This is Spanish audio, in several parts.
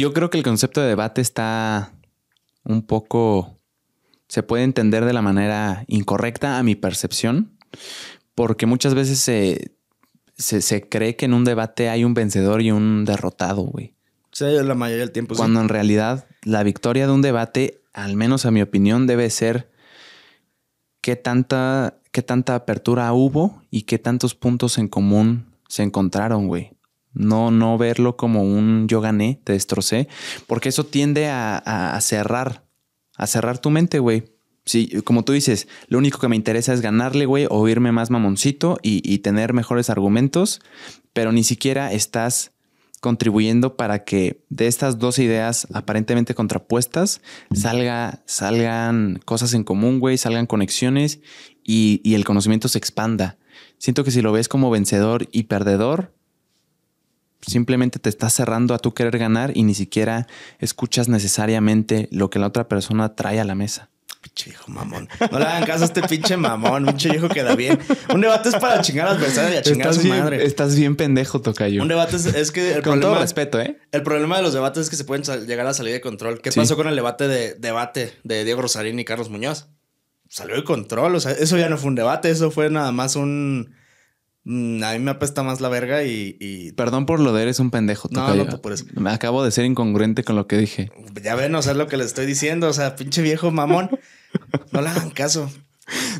yo creo que el concepto de debate está un poco, se puede entender de la manera incorrecta a mi percepción, porque muchas veces se, se, cree que en un debate hay un vencedor y un derrotado, güey. Sí, la mayoría del tiempo. Cuando en realidad la victoria de un debate, al menos a mi opinión, debe ser qué tanta, qué tanta apertura hubo y qué tantos puntos en común se encontraron, güey. No, no verlo como un yo gané, te destrocé, porque eso tiende a, cerrar, a cerrar tu mente, güey. Sí, como tú dices, lo único que me interesa es ganarle, güey, o irme más mamoncito y, tener mejores argumentos, pero ni siquiera estás contribuyendo para que de estas dos ideas aparentemente contrapuestas salga, salgan cosas en común, güey, salgan conexiones y, el conocimiento se expanda. Siento que si lo ves como vencedor y perdedor, simplemente te estás cerrando a tu querer ganar y ni siquiera escuchas necesariamente lo que la otra persona trae a la mesa. Pinche hijo mamón. No le hagan caso a este pinche mamón. Un hijo que da bien. Un debate es para chingar a las personas y a chingar a su madre. Estás bien pendejo, Tocayo. Un debate es, que. El con problema, todo respeto, ¿eh? El problema de los debates es que se pueden llegar a salir de control. ¿Qué pasó con el debate de, debate de Diego Rosarín y Carlos Muñoz? Salió de control. O sea, eso ya no fue un debate. Eso fue nada más un Mm, a mí me apesta más la verga y, Perdón por lo de eres un pendejo. No, no, por Me acabo de ser incongruente con lo que dije. Ya ven, o sea, lo que le estoy diciendo. O sea, pinche viejo mamón. no le hagan caso.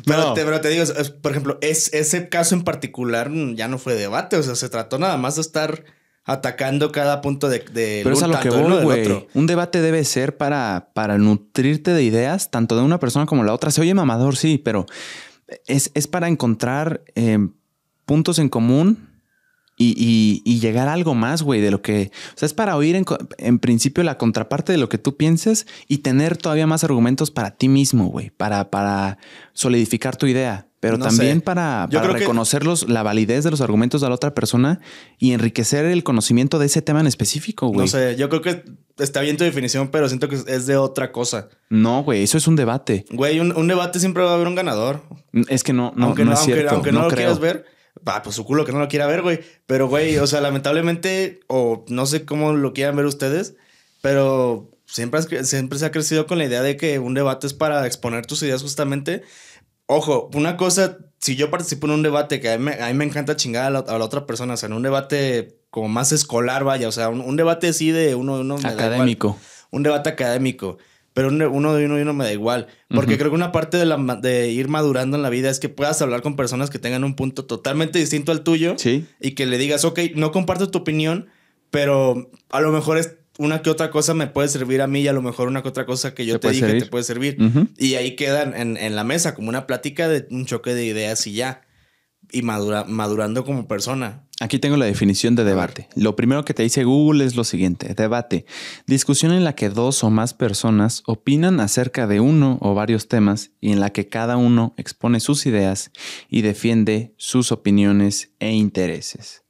Pero, te, digo, por ejemplo, es, ese caso en particular ya no fue debate. O sea, se trató nada más de estar atacando cada punto de, Pero es a lo que voy, Un debate debe ser para, para nutrirte de ideas, tanto de una persona como de la otra. Se oye mamador, sí, pero es, es para encontrar em, puntos en común y, llegar a algo más, güey, de lo que. O sea, es para oír en, principio la contraparte de lo que tú pienses y tener todavía más argumentos para ti mismo, güey, para, para solidificar tu idea. Pero también para, reconocer la validez de los argumentos de la otra persona y enriquecer el conocimiento de ese tema en específico, güey. No sé, yo creo que está bien tu definición, pero siento que es de otra cosa. No, güey, eso es un debate. Güey, un, debate siempre va a haber un ganador. Es que no, no, no, es cierto. Aunque no, lo quieras ver va, ah, pues su culo que no lo quiera ver, güey. Pero, güey, o sea, lamentablemente, o no sé cómo lo quieran ver ustedes, pero siempre, siempre se ha crecido con la idea de que un debate es para exponer tus ideas justamente. Ojo, una cosa, si yo participo en un debate que a mí, me encanta chingar a la, otra persona, o sea, en un debate como más escolar, vaya, o sea, un, debate así de uno... uno académico. un debate académico pero uno de uno y uno me da igual. Porque creo que una parte de, ir madurando en la vida es que puedas hablar con personas que tengan un punto totalmente distinto al tuyo. Y que le digas, ok, no comparto tu opinión, pero a lo mejor es una que otra cosa me puede servir a mí y a lo mejor una que otra cosa que yo te, dije te puede servir. Y ahí quedan en, en, la mesa como una plática de un choque de ideas y ya y madurando como persona. Aquí tengo la definición de debate. Lo primero que te dice Google es lo siguiente. Debate. Discusión en la que dos o más personas opinan acerca de uno o varios temas y en la que cada uno expone sus ideas y defiende sus opiniones e intereses.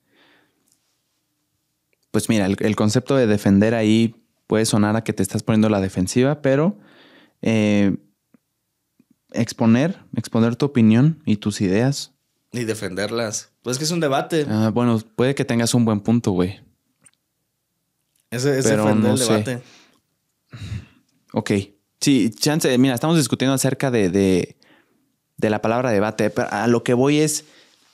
Pues mira, el, concepto de defender ahí puede sonar a que te estás poniendo la defensiva, pero eh, exponer, exponer tu opinión y tus ideas ni defenderlas. Pues es que es un debate. Ah, bueno, puede que tengas un buen punto, güey. Ese es el debate. Ok. Sí, chance, mira, estamos discutiendo acerca de, de, la palabra debate. a lo que voy es.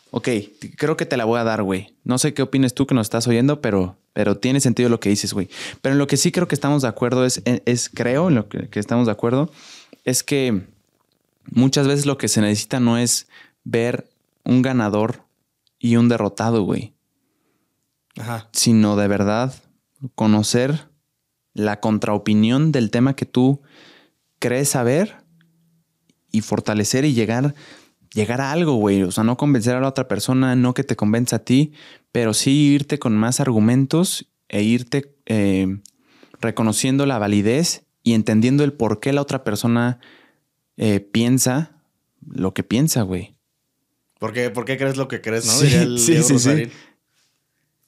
Ok, creo que te la voy a dar, güey. No sé qué opines tú que nos estás oyendo, pero, pero tiene sentido lo que dices, güey. Pero en lo que sí creo que estamos de acuerdo es, es creo, en lo que estamos de acuerdo, es que muchas veces lo que se necesita no es ver un ganador y un derrotado, güey. Ajá. Sino de verdad conocer la contraopinión del tema que tú crees saber y fortalecer y llegar, llegar a algo, güey. O sea, no convencer a la otra persona, no que te convenza a ti, pero sí irte con más argumentos e irte eh, reconociendo la validez y entendiendo el por qué la otra persona eh, piensa lo que piensa, güey. ¿Por qué, ¿Por qué crees lo que crees, no? Sí, sí, sí,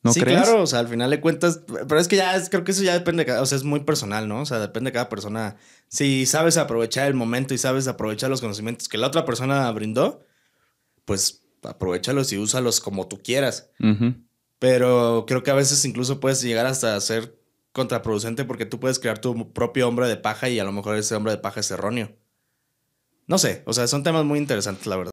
¿No sí, claro, o sea, al final le cuentas, pero es que ya creo que eso ya depende, o sea, es muy personal, ¿no? O sea, depende de cada persona. Si sabes aprovechar el momento y sabes aprovechar los conocimientos que la otra persona brindó, pues aprovechalos y úsalos como tú quieras. Pero creo que a veces incluso puedes llegar hasta ser contraproducente porque tú puedes crear tu propio hombre de paja y a lo mejor ese hombre de paja es erróneo. No sé, o sea, son temas muy interesantes, la verdad.